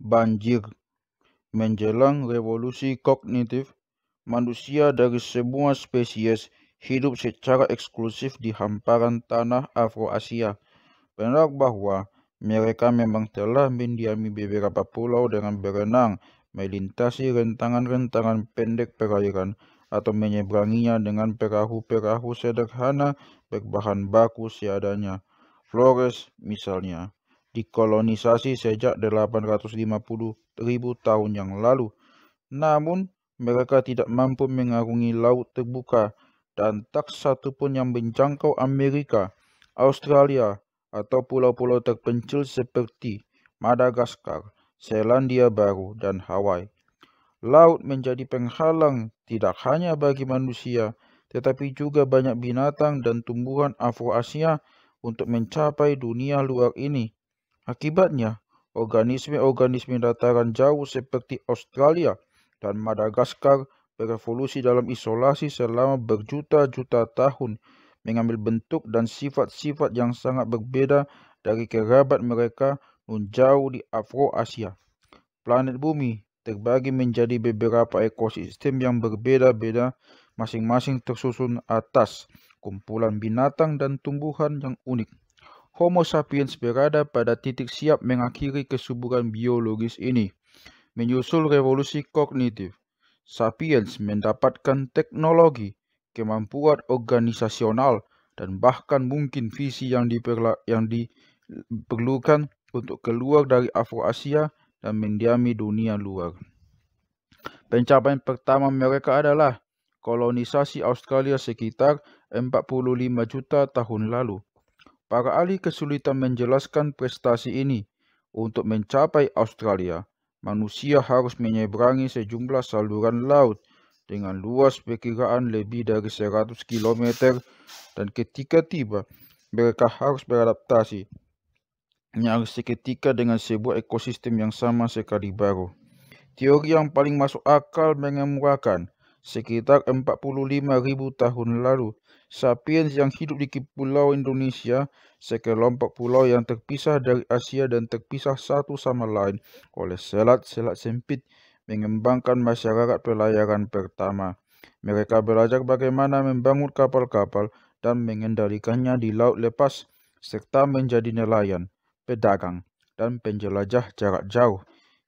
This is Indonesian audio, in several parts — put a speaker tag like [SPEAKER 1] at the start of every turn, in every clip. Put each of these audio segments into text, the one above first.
[SPEAKER 1] banjir. Menjelang revolusi kognitif, manusia dari semua spesies hidup secara eksklusif di hamparan tanah Afro-Asia. Benar bahwa mereka memang telah mendiami beberapa pulau dengan berenang, melintasi rentangan-rentangan pendek perairan, atau menyeberanginya dengan perahu-perahu sederhana berbahan baku seadanya. Flores misalnya dikolonisasi sejak 850 ribu tahun yang lalu. Namun, mereka tidak mampu mengarungi laut terbuka dan tak satu pun yang menjangkau Amerika, Australia, atau pulau-pulau terpencil seperti Madagaskar, Selandia Baru, dan Hawaii. Laut menjadi penghalang tidak hanya bagi manusia, tetapi juga banyak binatang dan tumbuhan Afro-Asia untuk mencapai dunia luar ini. Akibatnya, organisme-organisme dataran jauh seperti Australia dan Madagaskar berevolusi dalam isolasi selama berjuta-juta tahun, mengambil bentuk dan sifat-sifat yang sangat berbeda dari kerabat mereka nun jauh di Afro-Asia. Planet bumi terbagi menjadi beberapa ekosistem yang berbeda-beda, masing-masing tersusun atas kumpulan binatang dan tumbuhan yang unik. Homo sapiens berada pada titik siap mengakhiri kesuburan biologis ini. Menyusul revolusi kognitif, sapiens mendapatkan teknologi, kemampuan organisasional, dan bahkan mungkin visi yang, diperla- yang diperlukan untuk keluar dari Afro-Asia dan mendiami dunia luar. Pencapaian pertama mereka adalah kolonisasi Australia sekitar 45 juta tahun lalu. Para ahli kesulitan menjelaskan prestasi ini. Untuk mencapai Australia, manusia harus menyeberangi sejumlah saluran laut dengan luas perkiraan lebih dari 100 km dan ketika tiba, mereka harus beradaptasi nyaris seketika dengan sebuah ekosistem yang sama sekali baru. Teori yang paling masuk akal mengemukakan sekitar 45.000 tahun lalu. Sapiens yang hidup di pulau Indonesia, sekelompok pulau yang terpisah dari Asia dan terpisah satu sama lain oleh selat-selat sempit, mengembangkan masyarakat pelayaran pertama. Mereka belajar bagaimana membangun kapal-kapal dan mengendalikannya di laut lepas, serta menjadi nelayan, pedagang, dan penjelajah jarak jauh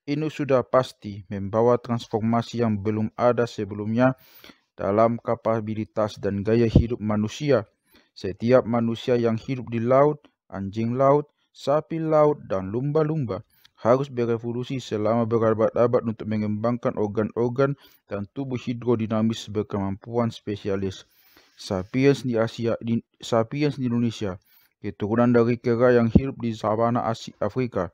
[SPEAKER 1] ini sudah pasti membawa transformasi yang belum ada sebelumnya dalam kapabilitas dan gaya hidup manusia. Setiap manusia yang hidup di laut, anjing laut, sapi laut, dan lumba-lumba harus berevolusi selama berabad-abad untuk mengembangkan organ-organ dan tubuh hidrodinamis berkemampuan spesialis. Sapiens di Asia, di, sapiens di Indonesia, keturunan dari kera yang hidup di sabana Asia Afrika,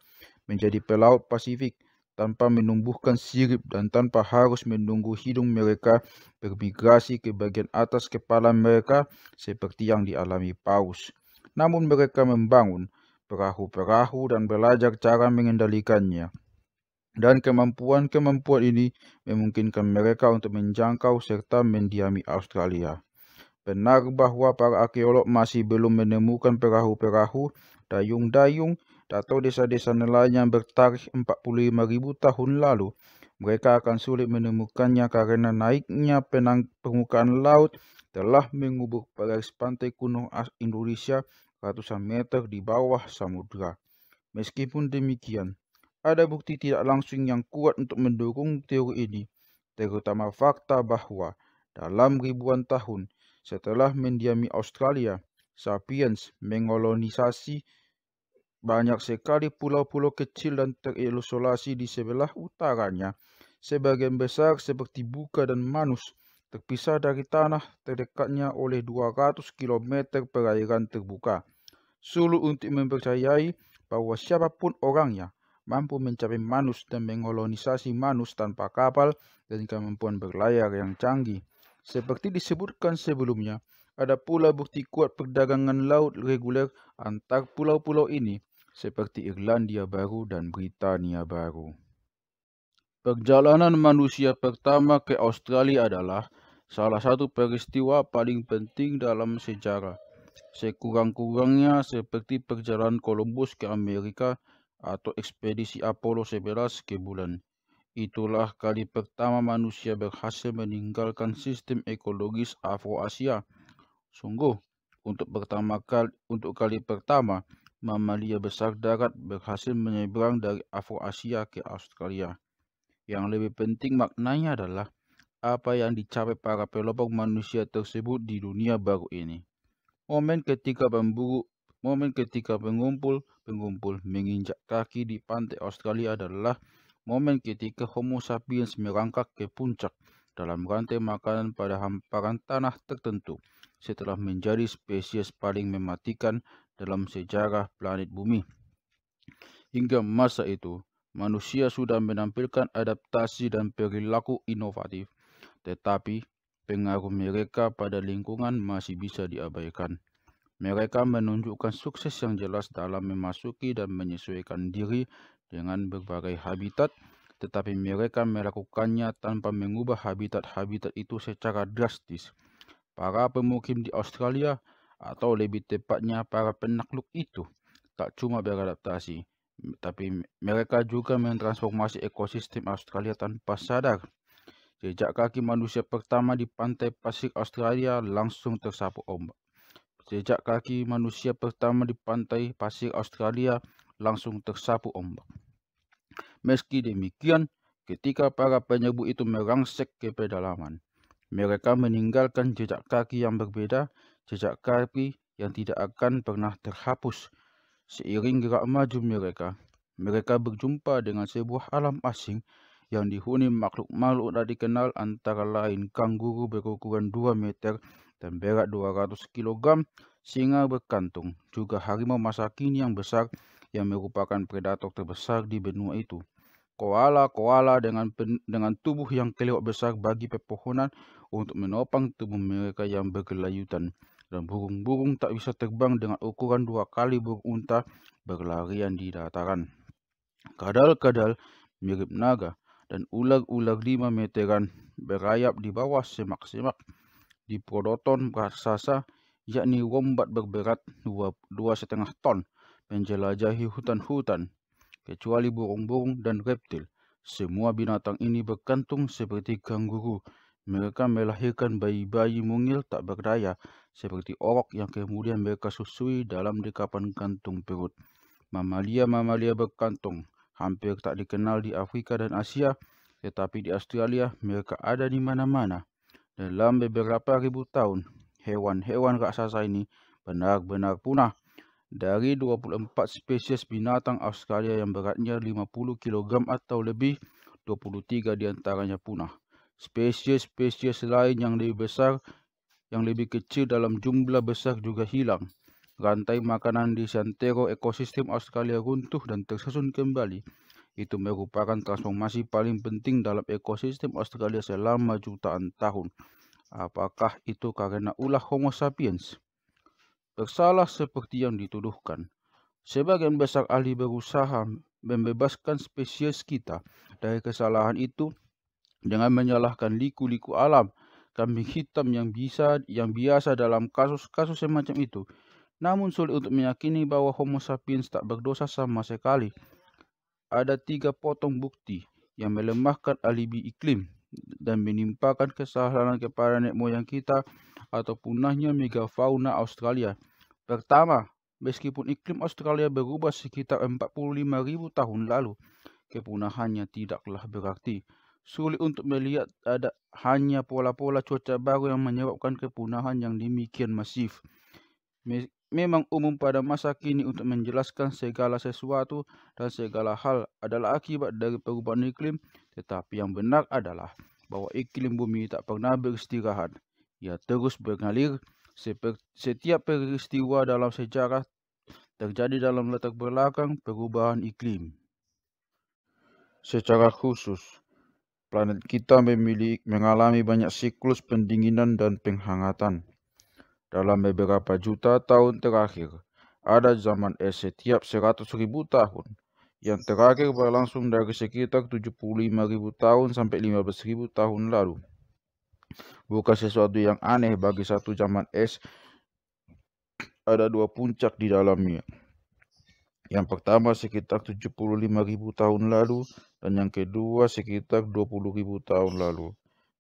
[SPEAKER 1] menjadi pelaut Pasifik, tanpa menumbuhkan sirip dan tanpa harus menunggu hidung mereka bermigrasi ke bagian atas kepala mereka seperti yang dialami paus. Namun mereka membangun perahu-perahu dan belajar cara mengendalikannya. Dan kemampuan-kemampuan ini memungkinkan mereka untuk menjangkau serta mendiami Australia. Benar bahwa para arkeolog masih belum menemukan perahu-perahu, dayung-dayung, perahu perahu dayung dayung atau desa-desa nelayan bertarikh 45.000 tahun lalu. Mereka akan sulit menemukannya karena naiknya penang permukaan laut telah mengubur garis pantai kuno Indonesia ratusan meter di bawah samudra. Meskipun demikian, ada bukti tidak langsung yang kuat untuk mendukung teori ini, terutama fakta bahwa dalam ribuan tahun setelah mendiami Australia, Sapiens mengolonisasi banyak sekali pulau-pulau kecil dan terisolasi di sebelah utaranya. Sebagian besar seperti Buka dan Manus terpisah dari tanah terdekatnya oleh 200 km perairan terbuka. Sulu untuk mempercayai bahwa siapapun orangnya mampu mencapai Manus dan mengolonisasi Manus tanpa kapal dan kemampuan berlayar yang canggih. Seperti disebutkan sebelumnya, ada pula bukti kuat perdagangan laut reguler antar pulau-pulau ini seperti Irlandia Baru dan Britania Baru. Perjalanan manusia pertama ke Australia adalah salah satu peristiwa paling penting dalam sejarah, sekurang-kurangnya seperti perjalanan Columbus ke Amerika atau ekspedisi Apollo 11 ke bulan. Itulah kali pertama manusia berhasil meninggalkan sistem ekologis Afro-Asia. Sungguh, untuk pertama kali untuk kali pertama mamalia besar darat berhasil menyeberang dari Afro-Asia ke Australia. Yang lebih penting maknanya adalah apa yang dicapai para pelopor manusia tersebut di dunia baru ini. Momen ketika pemburu, momen ketika pengumpul-pengumpul menginjak kaki di pantai Australia adalah momen ketika Homo sapiens merangkak ke puncak dalam rantai makanan pada hamparan tanah tertentu setelah menjadi spesies paling mematikan dalam sejarah planet bumi. Hingga masa itu, manusia sudah menampilkan adaptasi dan perilaku inovatif, tetapi pengaruh mereka pada lingkungan masih bisa diabaikan. Mereka menunjukkan sukses yang jelas dalam memasuki dan menyesuaikan diri dengan berbagai habitat, tetapi mereka melakukannya tanpa mengubah habitat-habitat itu secara drastis. Para pemukim di Australia atau lebih tepatnya para penakluk itu tak cuma beradaptasi, tapi mereka juga mentransformasi ekosistem Australia tanpa sadar. Jejak kaki manusia pertama di pantai pasir Australia langsung tersapu ombak. Jejak kaki manusia pertama di pantai pasir Australia langsung tersapu ombak. Meski demikian, ketika para penyebu itu merangsek ke pedalaman, mereka meninggalkan jejak kaki yang berbeda jejak kaki yang tidak akan pernah terhapus. Seiring gerak maju mereka, mereka berjumpa dengan sebuah alam asing yang dihuni makhluk-makhluk tak dikenal antara lain kangguru berukuran 2 meter dan berat 200 kg, singa berkantung, juga harimau masa kini yang besar yang merupakan predator terbesar di benua itu. Koala-koala dengan dengan tubuh yang kelewat besar bagi pepohonan untuk menopang tubuh mereka yang berkelayutan dan burung-burung tak bisa terbang dengan ukuran dua kali burung unta berlarian di dataran. Kadal-kadal mirip naga dan ular-ular lima meteran berayap di bawah semak-semak. Di prodoton raksasa, yakni wombat berberat dua, dua setengah ton, menjelajahi hutan-hutan, kecuali burung-burung dan reptil. Semua binatang ini berkantung seperti kanguru. Mereka melahirkan bayi-bayi mungil tak berdaya seperti orok yang kemudian mereka susui dalam dekapan kantung perut. Mamalia-mamalia berkantung hampir tak dikenal di Afrika dan Asia tetapi di Australia mereka ada di mana-mana. Dalam beberapa ribu tahun, hewan-hewan raksasa ini benar-benar punah. Dari 24 spesies binatang Australia yang beratnya 50 kg atau lebih, 23 di antaranya punah. Spesies-spesies lain yang lebih besar yang lebih kecil dalam jumlah besar juga hilang. Rantai makanan di Santero ekosistem Australia runtuh dan tersusun kembali. Itu merupakan transformasi paling penting dalam ekosistem Australia selama jutaan tahun. Apakah itu karena ulah Homo sapiens? Bersalah seperti yang dituduhkan. Sebagian besar ahli berusaha membebaskan spesies kita dari kesalahan itu dengan menyalahkan liku-liku alam kambing hitam yang bisa yang biasa dalam kasus-kasus semacam itu. Namun sulit untuk meyakini bahwa Homo sapiens tak berdosa sama sekali. Ada tiga potong bukti yang melemahkan alibi iklim dan menimpakan kesalahan kepada nenek moyang kita atau punahnya megafauna Australia. Pertama, meskipun iklim Australia berubah sekitar 45.000 tahun lalu, kepunahannya tidaklah berarti sulit untuk melihat ada hanya pola-pola cuaca baru yang menyebabkan kepunahan yang demikian masif. Memang umum pada masa kini untuk menjelaskan segala sesuatu dan segala hal adalah akibat dari perubahan iklim, tetapi yang benar adalah bahwa iklim bumi tak pernah beristirahat. Ia terus bergalir setiap peristiwa dalam sejarah terjadi dalam latar belakang perubahan iklim. Secara khusus, Planet kita memiliki, mengalami banyak siklus pendinginan dan penghangatan. Dalam beberapa juta tahun terakhir, ada zaman es setiap 100.000 tahun, yang terakhir berlangsung dari sekitar 75.000 tahun sampai 15.000 tahun lalu. Bukan sesuatu yang aneh bagi satu zaman es ada dua puncak di dalamnya. Yang pertama sekitar ribu tahun lalu dan yang kedua sekitar ribu tahun lalu.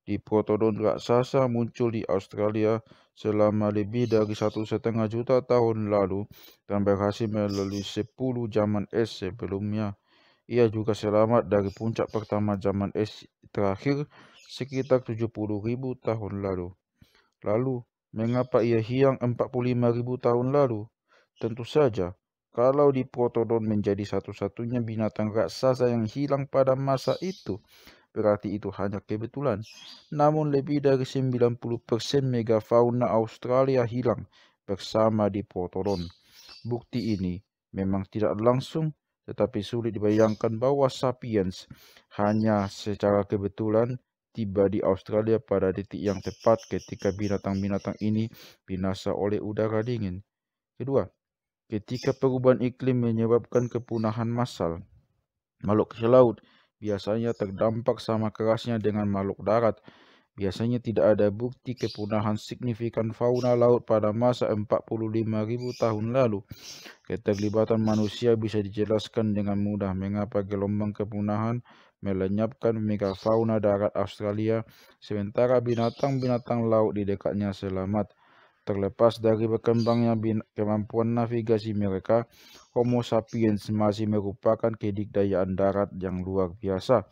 [SPEAKER 1] Diprotodon raksasa muncul di Australia selama lebih dari satu setengah juta tahun lalu dan berhasil melalui sepuluh zaman es sebelumnya. Ia juga selamat dari puncak pertama zaman es terakhir sekitar tujuh puluh ribu tahun lalu. Lalu, mengapa ia hilang empat puluh lima ribu tahun lalu? Tentu saja, Kalau diprotodon menjadi satu-satunya binatang raksasa yang hilang pada masa itu, berarti itu hanya kebetulan. Namun lebih dari 90% megafauna Australia hilang bersama diprotodon. Bukti ini memang tidak langsung tetapi sulit dibayangkan bahwa sapiens hanya secara kebetulan tiba di Australia pada titik yang tepat ketika binatang-binatang ini binasa oleh udara dingin. Kedua, Ketika perubahan iklim menyebabkan kepunahan massal, makhluk laut biasanya terdampak sama kerasnya dengan makhluk darat. Biasanya tidak ada bukti kepunahan signifikan fauna laut pada masa 45.000 tahun lalu. Keterlibatan manusia bisa dijelaskan dengan mudah mengapa gelombang kepunahan melenyapkan megafauna darat Australia, sementara binatang-binatang laut di dekatnya selamat. Terlepas dari berkembangnya kemampuan navigasi mereka, Homo sapiens masih merupakan kedikdayaan darat yang luar biasa.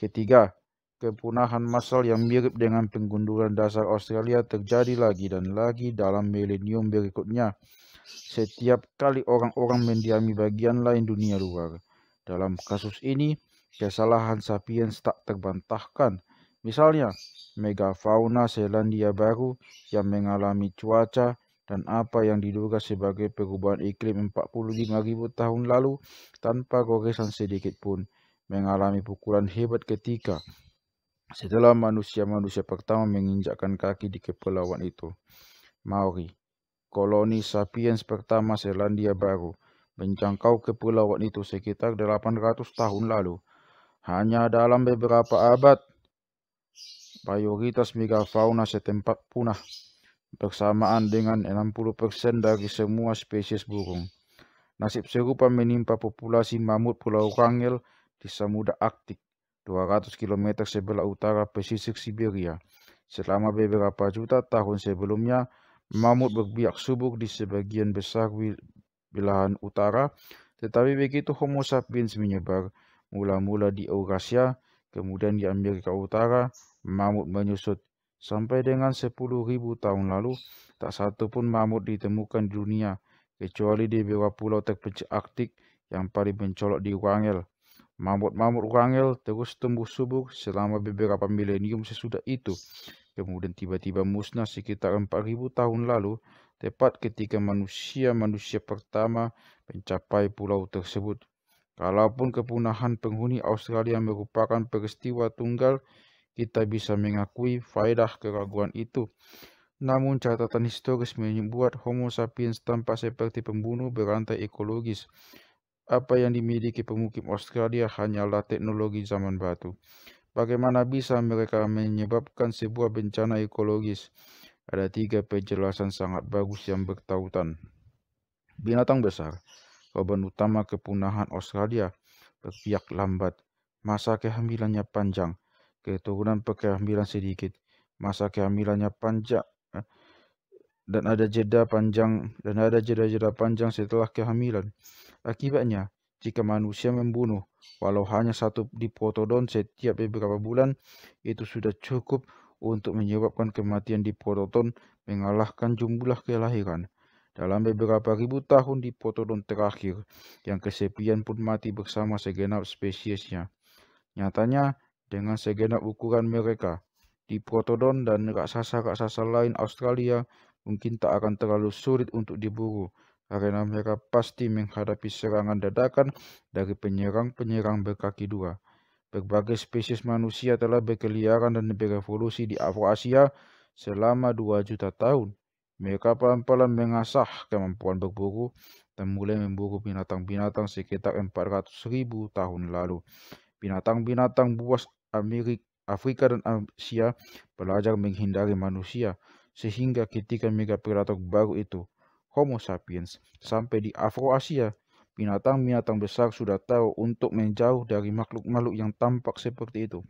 [SPEAKER 1] Ketiga, kepunahan massal yang mirip dengan penggunduran dasar Australia terjadi lagi dan lagi dalam milenium berikutnya. Setiap kali orang-orang mendiami bagian lain dunia luar. Dalam kasus ini, kesalahan sapiens tak terbantahkan Misalnya, megafauna Selandia Baru yang mengalami cuaca dan apa yang diduga sebagai perubahan iklim 45.000 tahun lalu tanpa goresan sedikit pun mengalami pukulan hebat ketika setelah manusia-manusia pertama menginjakkan kaki di kepulauan itu. Maori, koloni sapiens pertama Selandia Baru, menjangkau kepulauan itu sekitar 800 tahun lalu. Hanya dalam beberapa abad, mayoritas megafauna setempat punah bersamaan dengan 60% dari semua spesies burung. Nasib serupa menimpa populasi mamut Pulau Kangil di Samudra Arktik, 200 km sebelah utara pesisir Siberia. Selama beberapa juta tahun sebelumnya, mamut berbiak subur di sebagian besar wilayah utara, tetapi begitu Homo sapiens menyebar, mula-mula di Eurasia, kemudian di Amerika Utara, mamut menyusut. Sampai dengan 10.000 tahun lalu, tak satu pun mamut ditemukan di dunia, kecuali di beberapa pulau terpencil Arktik yang paling mencolok di Wangel. Mamut-mamut Wangel terus tumbuh subur selama beberapa milenium sesudah itu. Kemudian tiba-tiba musnah sekitar 4.000 tahun lalu, tepat ketika manusia-manusia pertama mencapai pulau tersebut. Kalaupun kepunahan penghuni Australia merupakan peristiwa tunggal kita bisa mengakui faedah keraguan itu. Namun catatan historis menyebut Homo sapiens tampak seperti pembunuh berantai ekologis. Apa yang dimiliki pemukim Australia hanyalah teknologi zaman batu. Bagaimana bisa mereka menyebabkan sebuah bencana ekologis? Ada tiga penjelasan sangat bagus yang bertautan. Binatang besar, korban utama kepunahan Australia, berpihak lambat, masa kehamilannya panjang, keturunan kehamilan sedikit, masa kehamilannya panjang eh, dan ada jeda panjang dan ada jeda-jeda panjang setelah kehamilan. Akibatnya, jika manusia membunuh walau hanya satu diprotodon setiap beberapa bulan, itu sudah cukup untuk menyebabkan kematian diprotodon mengalahkan jumlah kelahiran. Dalam beberapa ribu tahun diprotodon terakhir, yang kesepian pun mati bersama segenap spesiesnya. Nyatanya, dengan segenap ukuran mereka. di Protodon dan raksasa-raksasa lain Australia mungkin tak akan terlalu sulit untuk diburu karena mereka pasti menghadapi serangan dadakan dari penyerang-penyerang berkaki dua. Berbagai spesies manusia telah berkeliaran dan berevolusi di Afroasia selama 2 juta tahun. Mereka pelan-pelan mengasah kemampuan berburu dan mulai memburu binatang-binatang sekitar 400 ribu tahun lalu. Binatang-binatang buas Amerika, Afrika dan Asia belajar menghindari manusia, sehingga ketika megapilatok baru itu, Homo sapiens, sampai di Afro-Asia, binatang-binatang besar sudah tahu untuk menjauh dari makhluk-makhluk yang tampak seperti itu.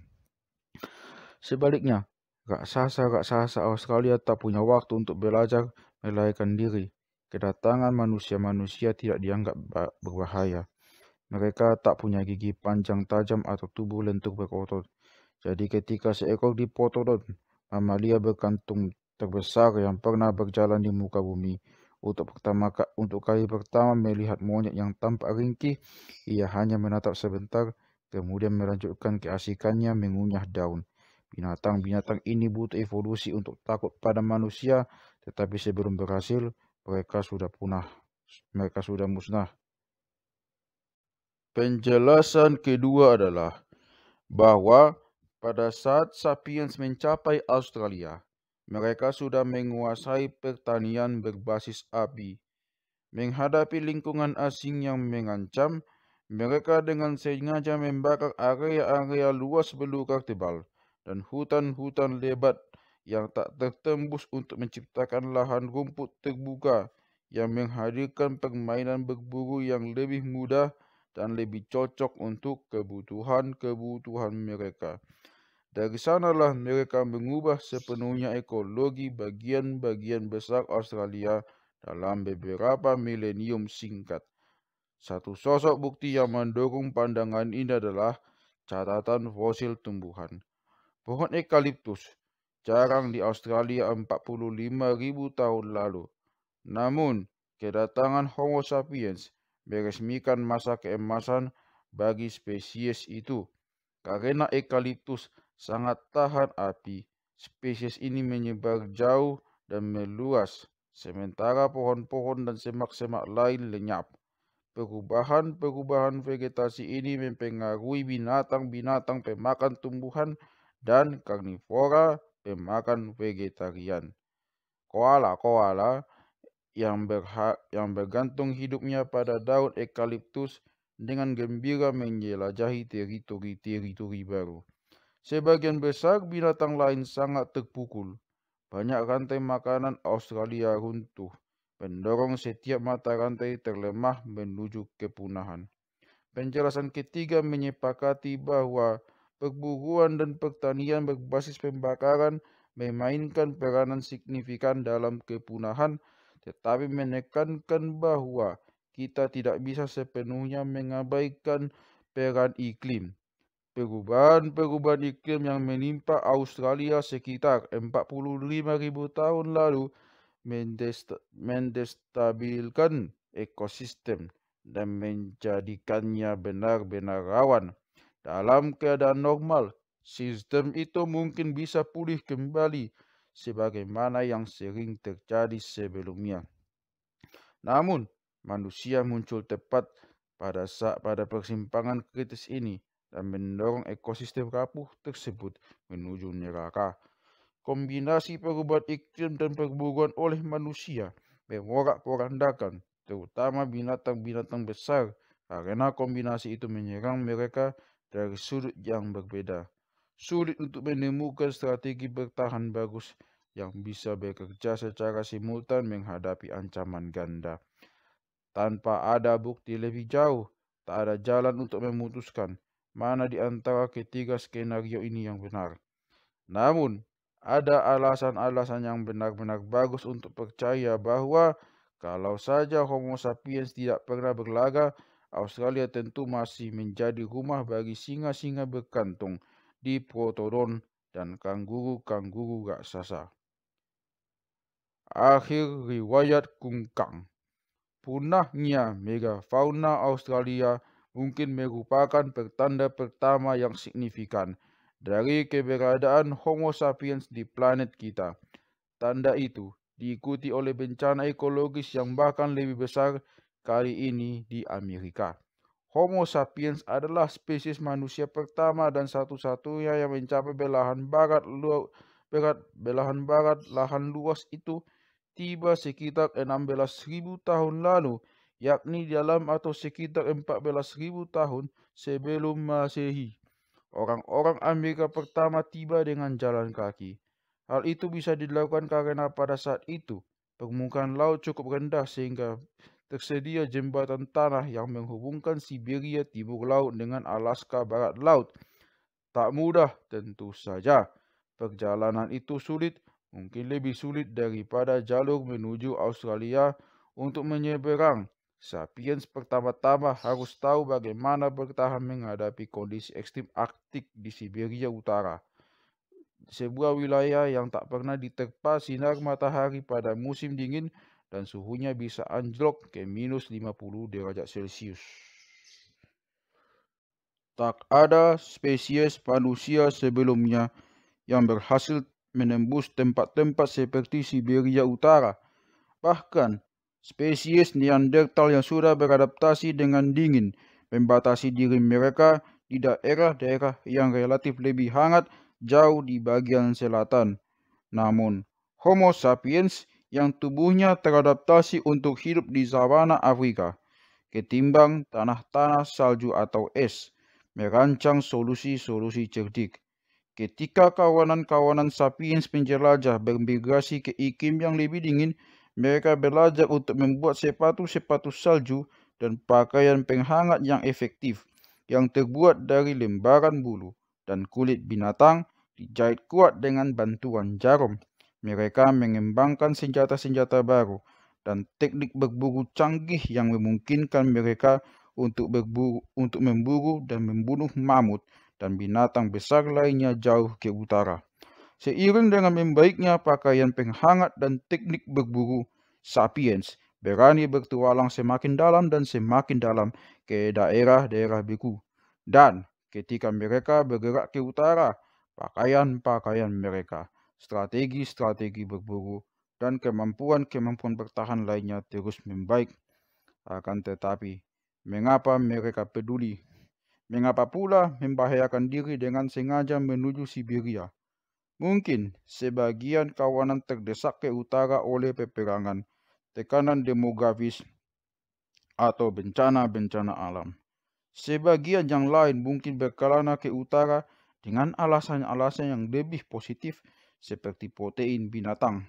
[SPEAKER 1] Sebaliknya, raksasa-raksasa Australia tak punya waktu untuk belajar melarikan diri. Kedatangan manusia-manusia tidak dianggap berbahaya. Mereka tak punya gigi panjang tajam atau tubuh lentur berotot. Jadi ketika seekor dipotodon, mamalia berkantung terbesar yang pernah berjalan di muka bumi, untuk pertama untuk kali pertama melihat monyet yang tampak ringkih, ia hanya menatap sebentar, kemudian melanjutkan keasikannya mengunyah daun. Binatang-binatang ini butuh evolusi untuk takut pada manusia, tetapi sebelum berhasil, mereka sudah punah. Mereka sudah musnah. Penjelasan kedua adalah bahawa pada saat sapiens mencapai Australia, mereka sudah menguasai pertanian berbasis api. Menghadapi lingkungan asing yang mengancam, mereka dengan sengaja membakar area-area luas belukar tebal dan hutan-hutan lebat yang tak tertembus untuk menciptakan lahan rumput terbuka yang menghadirkan permainan berburu yang lebih mudah dan lebih cocok untuk kebutuhan-kebutuhan mereka. Dari sanalah mereka mengubah sepenuhnya ekologi bagian-bagian besar Australia dalam beberapa milenium singkat. Satu sosok bukti yang mendukung pandangan ini adalah catatan fosil tumbuhan. Pohon ekaliptus jarang di Australia 45.000 tahun lalu. Namun, kedatangan Homo sapiens meresmikan masa keemasan bagi spesies itu. Karena eukaliptus sangat tahan api, spesies ini menyebar jauh dan meluas, sementara pohon-pohon dan semak-semak lain lenyap. Perubahan-perubahan vegetasi ini mempengaruhi binatang-binatang pemakan tumbuhan dan karnivora pemakan vegetarian. Koala-koala yang, berhak yang bergantung hidupnya pada daun ekaliptus dengan gembira menjelajahi teritori-teritori baru. Sebagian besar binatang lain sangat terpukul. Banyak rantai makanan Australia runtuh. Pendorong setiap mata rantai terlemah menuju kepunahan. Penjelasan ketiga menyepakati bahwa perburuan dan pertanian berbasis pembakaran memainkan peranan signifikan dalam kepunahan tetapi menekankan bahawa kita tidak bisa sepenuhnya mengabaikan peran iklim. Perubahan-perubahan iklim yang menimpa Australia sekitar 45,000 tahun lalu mendestabilkan ekosistem dan menjadikannya benar-benar rawan. Dalam keadaan normal, sistem itu mungkin bisa pulih kembali. sebagaimana yang sering terjadi sebelumnya. Namun, manusia muncul tepat pada saat pada persimpangan kritis ini dan mendorong ekosistem rapuh tersebut menuju neraka. Kombinasi perubahan iklim dan perburuan oleh manusia berporak-porandakan, terutama binatang-binatang besar, karena kombinasi itu menyerang mereka dari sudut yang berbeda sulit untuk menemukan strategi bertahan bagus yang bisa bekerja secara simultan menghadapi ancaman ganda. Tanpa ada bukti lebih jauh, tak ada jalan untuk memutuskan mana di antara ketiga skenario ini yang benar. Namun, ada alasan-alasan yang benar-benar bagus untuk percaya bahwa kalau saja Homo sapiens tidak pernah berlaga, Australia tentu masih menjadi rumah bagi singa-singa berkantung di Protodon dan kanguru-kanguru raksasa. Akhir riwayat Kungkang Punahnya megafauna Australia mungkin merupakan pertanda pertama yang signifikan dari keberadaan Homo sapiens di planet kita. Tanda itu diikuti oleh bencana ekologis yang bahkan lebih besar kali ini di Amerika. Homo sapiens adalah spesies manusia pertama dan satu-satunya yang mencapai belahan barat luas barat, belahan barat lahan luas itu tiba sekitar 16.000 tahun lalu, yakni dalam atau sekitar 14.000 tahun sebelum Masehi. Orang-orang Amerika pertama tiba dengan jalan kaki. Hal itu bisa dilakukan karena pada saat itu permukaan laut cukup rendah sehingga tersedia jembatan tanah yang menghubungkan Siberia Timur Laut dengan Alaska Barat Laut. Tak mudah tentu saja. Perjalanan itu sulit, mungkin lebih sulit daripada jalur menuju Australia untuk menyeberang. Sapiens pertama-tama harus tahu bagaimana bertahan menghadapi kondisi ekstrim arktik di Siberia Utara. Sebuah wilayah yang tak pernah diterpa sinar matahari pada musim dingin dan suhunya bisa anjlok ke minus 50 derajat Celcius. Tak ada spesies manusia sebelumnya yang berhasil menembus tempat-tempat seperti Siberia Utara. Bahkan, spesies Neanderthal yang sudah beradaptasi dengan dingin membatasi diri mereka di daerah-daerah yang relatif lebih hangat jauh di bagian selatan. Namun, Homo sapiens yang tubuhnya teradaptasi untuk hidup di savana Afrika ketimbang tanah-tanah salju atau es merancang solusi-solusi cerdik. Ketika kawanan-kawanan sapiens penjelajah bermigrasi ke iklim yang lebih dingin, mereka belajar untuk membuat sepatu-sepatu salju dan pakaian penghangat yang efektif yang terbuat dari lembaran bulu dan kulit binatang dijahit kuat dengan bantuan jarum. Mereka mengembangkan senjata-senjata baru dan teknik berburu canggih yang memungkinkan mereka untuk berburu, untuk memburu dan membunuh mamut dan binatang besar lainnya jauh ke utara. Seiring dengan membaiknya pakaian penghangat dan teknik berburu, sapiens berani bertualang semakin dalam dan semakin dalam ke daerah-daerah beku. Dan ketika mereka bergerak ke utara, pakaian-pakaian mereka strategi-strategi berburu, dan kemampuan-kemampuan bertahan lainnya terus membaik. Akan tetapi, mengapa mereka peduli? Mengapa pula membahayakan diri dengan sengaja menuju Siberia? Mungkin sebagian kawanan terdesak ke utara oleh peperangan, tekanan demografis, atau bencana-bencana alam. Sebagian yang lain mungkin berkelana ke utara dengan alasan-alasan yang lebih positif seperti protein binatang.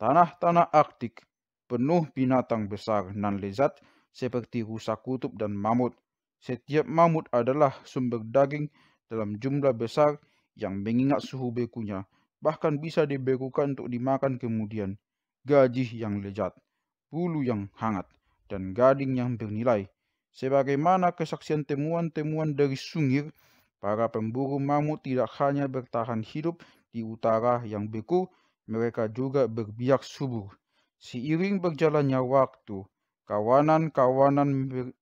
[SPEAKER 1] Tanah-tanah Arktik penuh binatang besar nan lezat seperti rusa kutub dan mamut. Setiap mamut adalah sumber daging dalam jumlah besar yang mengingat suhu bekunya, bahkan bisa dibekukan untuk dimakan kemudian. Gaji yang lezat, bulu yang hangat, dan gading yang bernilai. Sebagaimana kesaksian temuan-temuan dari Sungir, para pemburu mamut tidak hanya bertahan hidup di utara yang beku, mereka juga berbiak subur. Seiring berjalannya waktu, kawanan-kawanan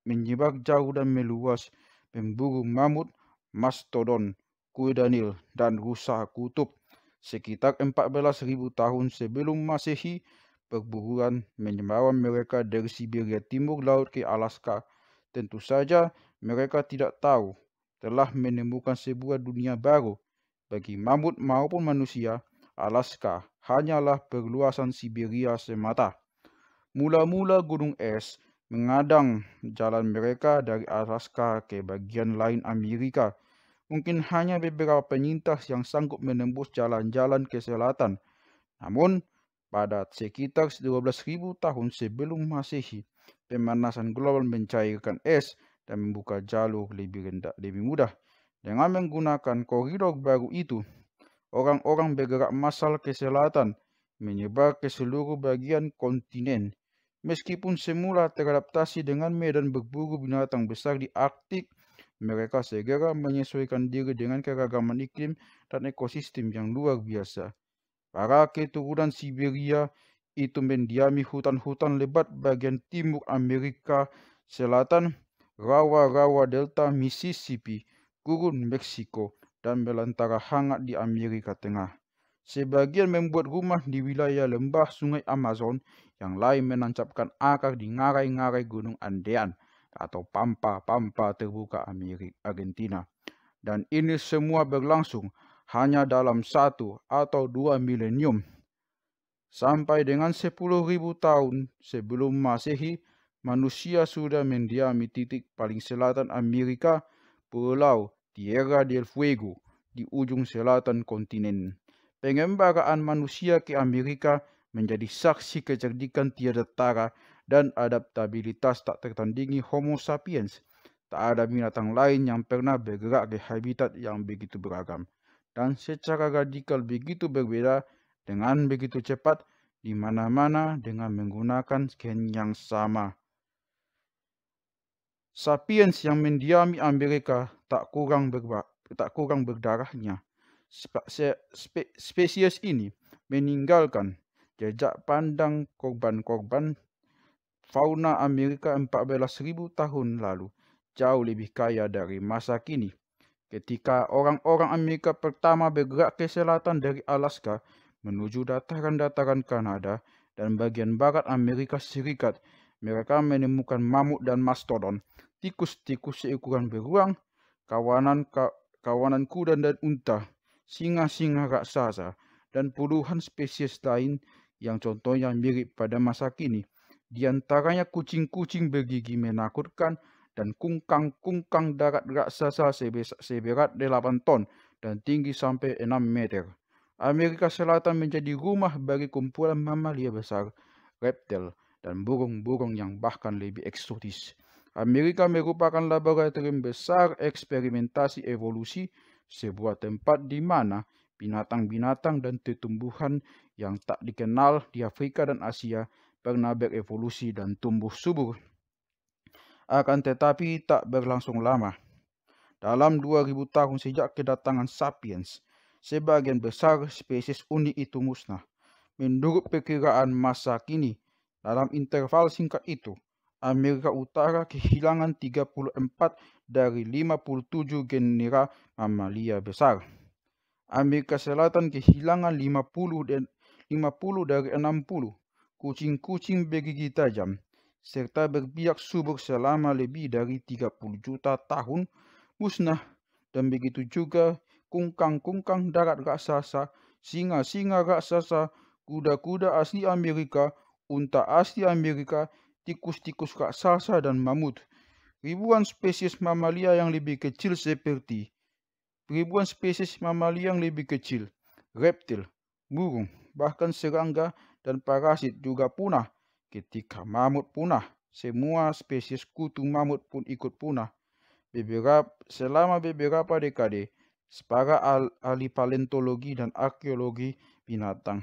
[SPEAKER 1] menyebar jauh dan meluas, pemburu mamut, mastodon, kudanil, dan rusa kutub. Sekitar 14.000 tahun sebelum masehi, perburuan menyebabkan mereka dari Siberia Timur Laut ke Alaska. Tentu saja mereka tidak tahu telah menemukan sebuah dunia baru bagi mamut maupun manusia, Alaska hanyalah perluasan Siberia semata. Mula-mula gunung es mengadang jalan mereka dari Alaska ke bagian lain Amerika. Mungkin hanya beberapa penyintas yang sanggup menembus jalan-jalan ke selatan. Namun, pada sekitar 12.000 tahun sebelum Masehi, pemanasan global mencairkan es dan membuka jalur lebih rendah lebih mudah dengan menggunakan koridor baru itu, orang-orang bergerak masal ke selatan menyebar ke seluruh bagian kontinen. Meskipun semula teradaptasi dengan medan berburu binatang besar di Arktik, mereka segera menyesuaikan diri dengan keragaman iklim dan ekosistem yang luar biasa. Para keturunan Siberia itu mendiami hutan-hutan lebat bagian timur Amerika Selatan, rawa-rawa delta Mississippi, gurun Meksiko dan melantara hangat di Amerika Tengah. Sebagian membuat rumah di wilayah lembah sungai Amazon, yang lain menancapkan akar di ngarai-ngarai gunung Andean atau pampa-pampa terbuka Amerika Argentina. Dan ini semua berlangsung hanya dalam satu atau dua milenium. Sampai dengan 10.000 tahun sebelum masehi, manusia sudah mendiami titik paling selatan Amerika Pulau Tierra del Fuego di ujung selatan kontinen. Pengembaraan manusia ke Amerika menjadi saksi kecerdikan tiada tara dan adaptabilitas tak tertandingi Homo sapiens. Tak ada binatang lain yang pernah bergerak ke habitat yang begitu beragam dan secara radikal begitu berbeda dengan begitu cepat di mana-mana dengan menggunakan gen yang sama. Sapiens yang mendiami Amerika tak kurang berba, tak kurang berdarahnya. Spe, spe, spesies ini meninggalkan jejak pandang korban-korban fauna Amerika 14,000 tahun lalu jauh lebih kaya dari masa kini. Ketika orang-orang Amerika pertama bergerak ke selatan dari Alaska menuju dataran-dataran Kanada dan bagian barat Amerika Serikat, mereka menemukan mamut dan mastodon tikus-tikus seukuran beruang, kawanan ka, kawanan kuda dan unta, singa-singa raksasa, dan puluhan spesies lain yang contohnya mirip pada masa kini. Di antaranya kucing-kucing bergigi menakutkan dan kungkang-kungkang darat raksasa seberat 8 ton dan tinggi sampai 6 meter. Amerika Selatan menjadi rumah bagi kumpulan mamalia besar, reptil, dan burung-burung yang bahkan lebih eksotis. Amerika merupakan laboratorium besar eksperimentasi evolusi, sebuah tempat di mana binatang-binatang dan tumbuhan yang tak dikenal di Afrika dan Asia pernah berevolusi dan tumbuh subur. Akan tetapi tak berlangsung lama. Dalam 2000 tahun sejak kedatangan sapiens, sebagian besar spesies unik itu musnah. Menurut perkiraan masa kini, dalam interval singkat itu, Amerika Utara kehilangan 34 dari 57 genera mamalia besar. Amerika Selatan kehilangan 50 dan 50 dari 60 kucing-kucing bergigi tajam serta berbiak subur selama lebih dari 30 juta tahun musnah dan begitu juga kungkang-kungkang darat raksasa, singa-singa raksasa, kuda-kuda asli Amerika, unta asli Amerika, tikus-tikus raksasa dan mamut, ribuan spesies mamalia yang lebih kecil seperti ribuan spesies mamalia yang lebih kecil, reptil, burung, bahkan serangga dan parasit juga punah. Ketika mamut punah, semua spesies kutu mamut pun ikut punah. Beberapa, selama beberapa dekade, sebagai ahli paleontologi dan arkeologi binatang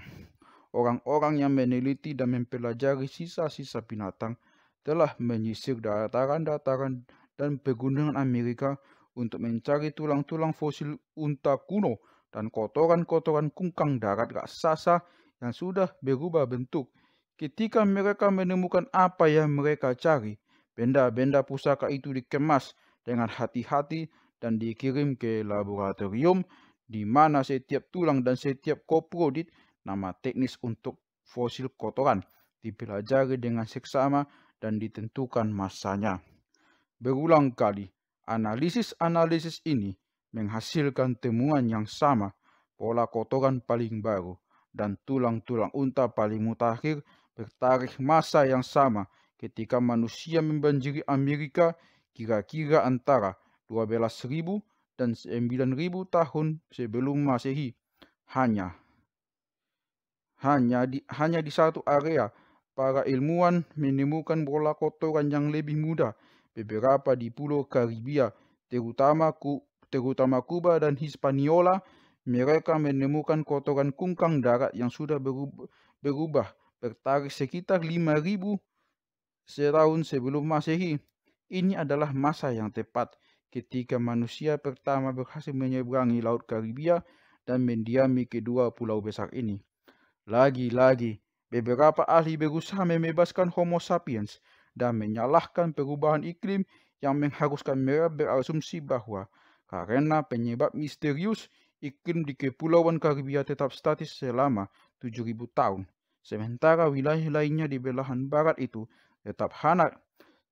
[SPEAKER 1] Orang-orang yang meneliti dan mempelajari sisa-sisa binatang telah menyisir dataran-dataran dan pegunungan Amerika untuk mencari tulang-tulang fosil unta kuno dan kotoran-kotoran kungkang darat raksasa yang sudah berubah bentuk. Ketika mereka menemukan apa yang mereka cari, benda-benda pusaka itu dikemas dengan hati-hati dan dikirim ke laboratorium di mana setiap tulang dan setiap koprodit nama teknis untuk fosil kotoran, dipelajari dengan seksama dan ditentukan masanya. Berulang kali, analisis-analisis ini menghasilkan temuan yang sama, pola kotoran paling baru, dan tulang-tulang unta paling mutakhir bertarikh masa yang sama ketika manusia membanjiri Amerika kira-kira antara 12.000 dan 9.000 tahun sebelum masehi. Hanya hanya di, hanya di satu area, para ilmuwan menemukan bola kotoran yang lebih mudah, beberapa di Pulau Karibia, terutama, Ku, terutama Kuba dan Hispaniola, mereka menemukan kotoran kungkang darat yang sudah berubah, berubah bertarik sekitar 5000 setahun sebelum Masehi. Ini adalah masa yang tepat ketika manusia pertama berhasil menyeberangi Laut Karibia dan mendiami kedua pulau besar ini. Lagi-lagi, beberapa ahli berusaha membebaskan Homo sapiens dan menyalahkan perubahan iklim yang mengharuskan mereka berasumsi bahwa karena penyebab misterius iklim di Kepulauan Karibia tetap statis selama 7000 tahun, sementara wilayah lainnya di belahan barat itu tetap hangat.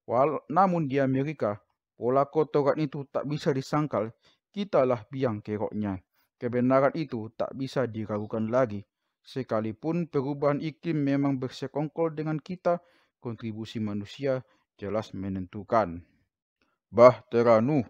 [SPEAKER 1] Wal namun di Amerika, pola kotoran itu tak bisa disangkal, kitalah biang keroknya. Kebenaran itu tak bisa diragukan lagi. Sekalipun perubahan iklim memang bersekongkol dengan kita, kontribusi manusia jelas menentukan. Bahtera Nuh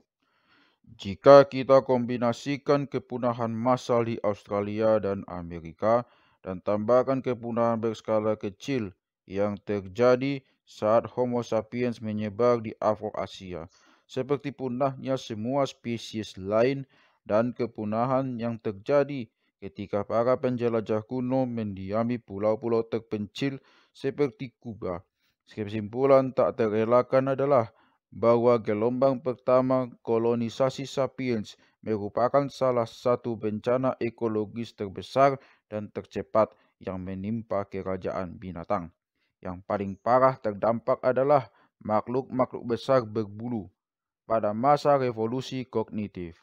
[SPEAKER 1] jika kita kombinasikan kepunahan massal di Australia dan Amerika dan tambahkan kepunahan berskala kecil yang terjadi saat Homo sapiens menyebar di Afro-Asia, seperti punahnya semua spesies lain dan kepunahan yang terjadi ketika para penjelajah kuno mendiami pulau-pulau terpencil seperti Kuba. Kesimpulan tak terelakkan adalah bahwa gelombang pertama kolonisasi sapiens merupakan salah satu bencana ekologis terbesar dan tercepat yang menimpa kerajaan binatang. Yang paling parah terdampak adalah makhluk-makhluk besar berbulu pada masa revolusi kognitif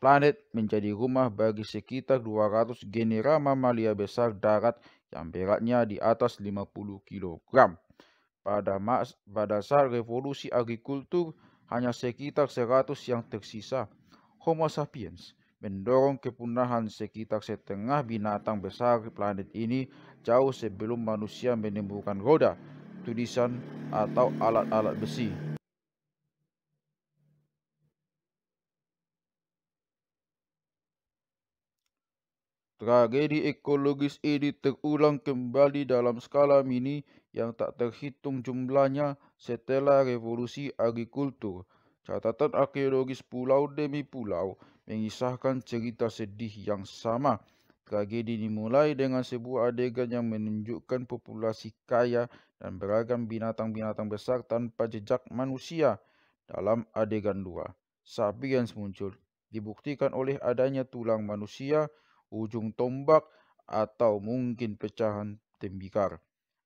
[SPEAKER 1] planet menjadi rumah bagi sekitar 200 genera mamalia besar darat yang beratnya di atas 50 kg. Pada, mas, pada saat revolusi agrikultur, hanya sekitar 100 yang tersisa. Homo sapiens mendorong kepunahan sekitar setengah binatang besar planet ini jauh sebelum manusia menemukan roda, tulisan, atau alat-alat besi. Tragedi ekologis ini terulang kembali dalam skala mini yang tak terhitung jumlahnya setelah revolusi agrikultur. Catatan arkeologis pulau demi pulau mengisahkan cerita sedih yang sama. Tragedi dimulai dengan sebuah adegan yang menunjukkan populasi kaya dan beragam binatang-binatang besar tanpa jejak manusia dalam adegan dua. Sapiens muncul, dibuktikan oleh adanya tulang manusia ujung tombak, atau mungkin pecahan tembikar.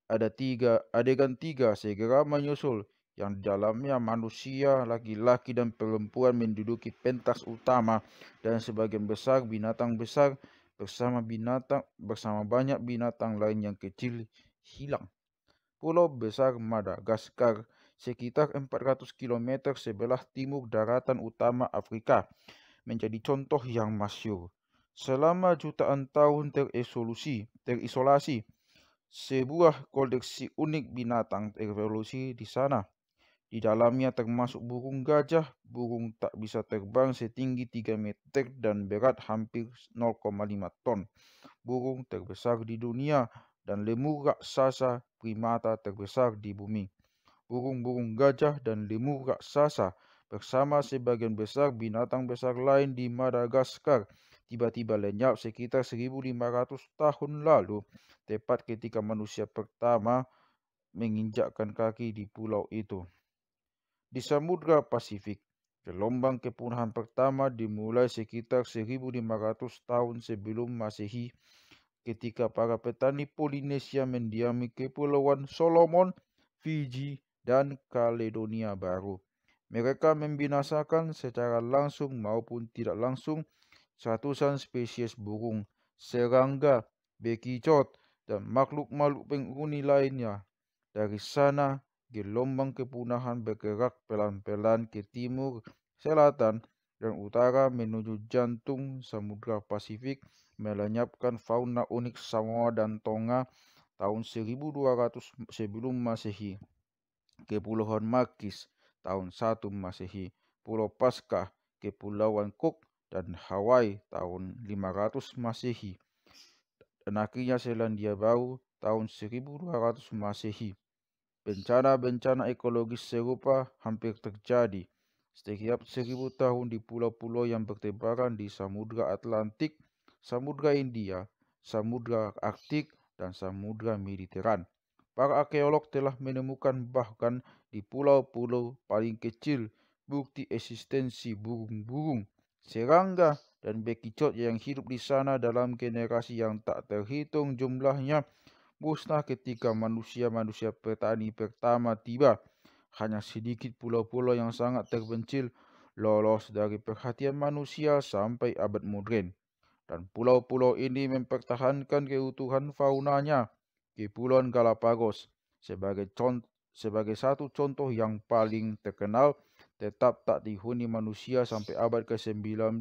[SPEAKER 1] Ada tiga adegan tiga segera menyusul yang di dalamnya manusia, laki-laki dan perempuan menduduki pentas utama dan sebagian besar binatang besar bersama binatang bersama banyak binatang lain yang kecil hilang. Pulau besar Madagaskar sekitar 400 km sebelah timur daratan utama Afrika menjadi contoh yang masyur. Selama jutaan tahun teresolusi, terisolasi, sebuah koleksi unik binatang terevolusi di sana. Di dalamnya termasuk burung gajah, burung tak bisa terbang setinggi 3 meter dan berat hampir 0,5 ton. Burung terbesar di dunia dan lemur raksasa primata terbesar di bumi. Burung-burung gajah dan lemur raksasa bersama sebagian besar binatang besar lain di Madagaskar tiba-tiba lenyap sekitar 1500 tahun lalu, tepat ketika manusia pertama menginjakkan kaki di pulau itu. Di Samudra Pasifik, gelombang kepunahan pertama dimulai sekitar 1500 tahun sebelum Masehi ketika para petani Polinesia mendiami kepulauan Solomon, Fiji, dan Kaledonia Baru. Mereka membinasakan secara langsung maupun tidak langsung ratusan spesies burung, serangga, bekicot, dan makhluk-makhluk penghuni lainnya. Dari sana, gelombang kepunahan bergerak pelan-pelan ke timur, selatan, dan utara menuju jantung Samudra Pasifik melenyapkan fauna unik Samoa dan Tonga tahun 1200 sebelum Masehi. Kepulauan Markis tahun 1 Masehi, Pulau Paskah, Kepulauan Cook dan Hawaii tahun 500 Masehi dan akhirnya Selandia Baru tahun 1200 Masehi. Bencana-bencana ekologis serupa hampir terjadi setiap 1000 tahun di pulau-pulau yang bertebaran di Samudra Atlantik, Samudra India, Samudra Arktik, dan Samudra Mediteran. Para arkeolog telah menemukan bahkan di pulau-pulau paling kecil bukti eksistensi burung-burung serangga dan bekicot yang hidup di sana dalam generasi yang tak terhitung jumlahnya musnah ketika manusia-manusia petani pertama tiba. Hanya sedikit pulau-pulau yang sangat terpencil lolos dari perhatian manusia sampai abad modern. Dan pulau-pulau ini mempertahankan keutuhan faunanya. di Pulau Galapagos sebagai, contoh, sebagai satu contoh yang paling terkenal tetap tak dihuni manusia sampai abad ke-19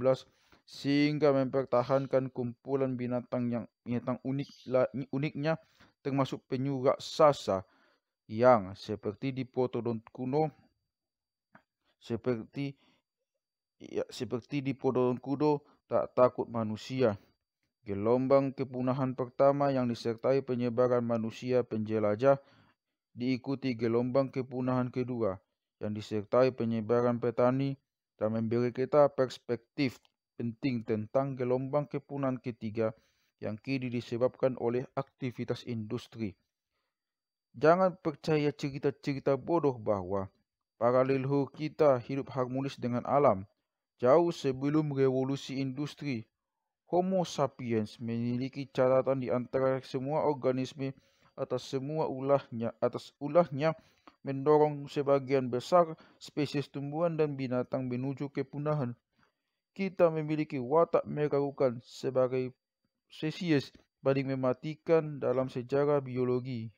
[SPEAKER 1] sehingga mempertahankan kumpulan binatang yang binatang unik uniknya termasuk penyu raksasa yang seperti di Potodon kuno seperti ya, seperti di Potodon kuno tak takut manusia gelombang kepunahan pertama yang disertai penyebaran manusia penjelajah diikuti gelombang kepunahan kedua dan disertai penyebaran petani dan memberi kita perspektif penting tentang gelombang kepunan ketiga yang kini disebabkan oleh aktivitas industri. Jangan percaya cerita-cerita bodoh bahwa para leluhur kita hidup harmonis dengan alam. Jauh sebelum revolusi industri, Homo sapiens memiliki catatan di antara semua organisme atas semua ulahnya atas ulahnya mendorong sebagian besar spesies tumbuhan dan binatang menuju kepunahan. Kita memiliki watak meragukan sebagai spesies paling mematikan dalam sejarah biologi.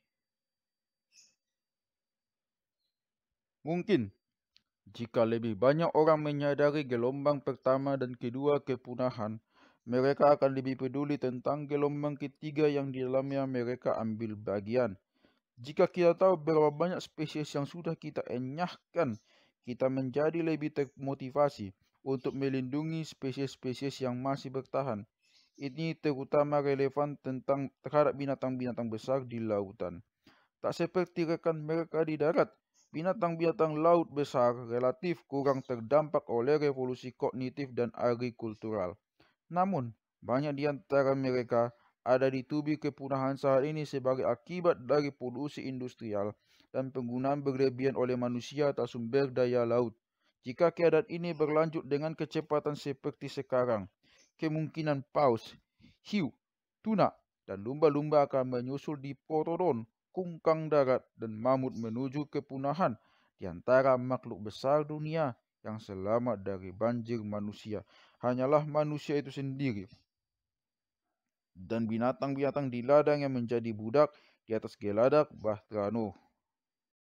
[SPEAKER 1] Mungkin jika lebih banyak orang menyadari gelombang pertama dan kedua kepunahan mereka akan lebih peduli tentang gelombang ketiga yang di dalamnya mereka ambil bagian. Jika kita tahu berapa banyak spesies yang sudah kita enyahkan, kita menjadi lebih termotivasi untuk melindungi spesies-spesies yang masih bertahan. Ini terutama relevan tentang terhadap binatang-binatang besar di lautan. Tak seperti rekan mereka di darat, binatang-binatang laut besar relatif kurang terdampak oleh revolusi kognitif dan agrikultural. Namun, banyak di antara mereka ada di tubi kepunahan saat ini sebagai akibat dari polusi industrial dan penggunaan berlebihan oleh manusia atas sumber daya laut. Jika keadaan ini berlanjut dengan kecepatan seperti sekarang, kemungkinan paus, hiu, tuna, dan lumba-lumba akan menyusul di Porodon, Kungkang Darat, dan Mamut menuju kepunahan di antara makhluk besar dunia yang selamat dari banjir manusia. hanyalah manusia itu sendiri. Dan binatang-binatang di ladang yang menjadi budak di atas geladak Bahtera